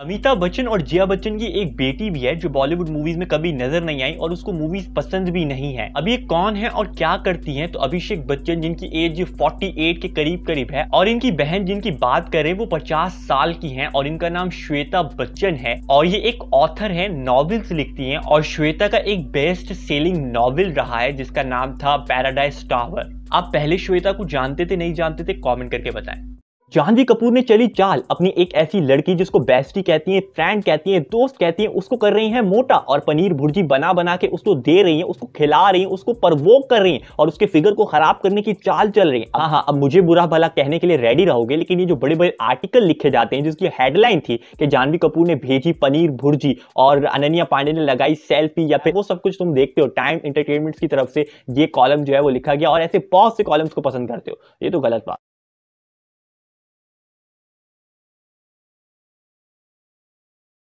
अमिताभ बच्चन और जिया बच्चन की एक बेटी भी है जो बॉलीवुड मूवीज में कभी नजर नहीं आई और उसको मूवीज पसंद भी नहीं है अभी ये कौन है और क्या करती हैं तो अभिषेक बच्चन जिनकी एज 48 के करीब करीब है और इनकी बहन जिनकी बात करें वो 50 साल की हैं और इनका नाम श्वेता बच्चन है और ये एक ऑथर है नॉवेल्स लिखती है और श्वेता का एक बेस्ट सेलिंग नॉवेल रहा है जिसका नाम था पैराडाइज टावर आप पहले श्वेता को जानते थे नहीं जानते थे कॉमेंट करके बताए जानवी कपूर ने चली चाल अपनी एक ऐसी लड़की जिसको बेस्टी कहती है फ्रेंड कहती है दोस्त कहती है उसको कर रही है मोटा और पनीर भुर्जी बना बना के उसको दे रही है उसको खिला रही है उसको परवोक कर रही है और उसके फिगर को खराब करने की चाल चल रही है हाँ हाँ अब मुझे बुरा भला कहने के लिए रेडी रहोगे लेकिन ये जो बड़े बड़े आर्टिकल लिखे जाते हैं जिसकी हेडलाइन थी कि जानवी कपूर ने भेजी पनीर भुर्जी और अनन्या पांडे ने लगाई सेल्फी या फिर वो सब कुछ तुम देखते हो टाइम इंटरटेनमेंट की तरफ से ये कॉलम जो है वो लिखा गया और ऐसे बहुत से कॉलम्स को पसंद करते हो ये तो गलत बात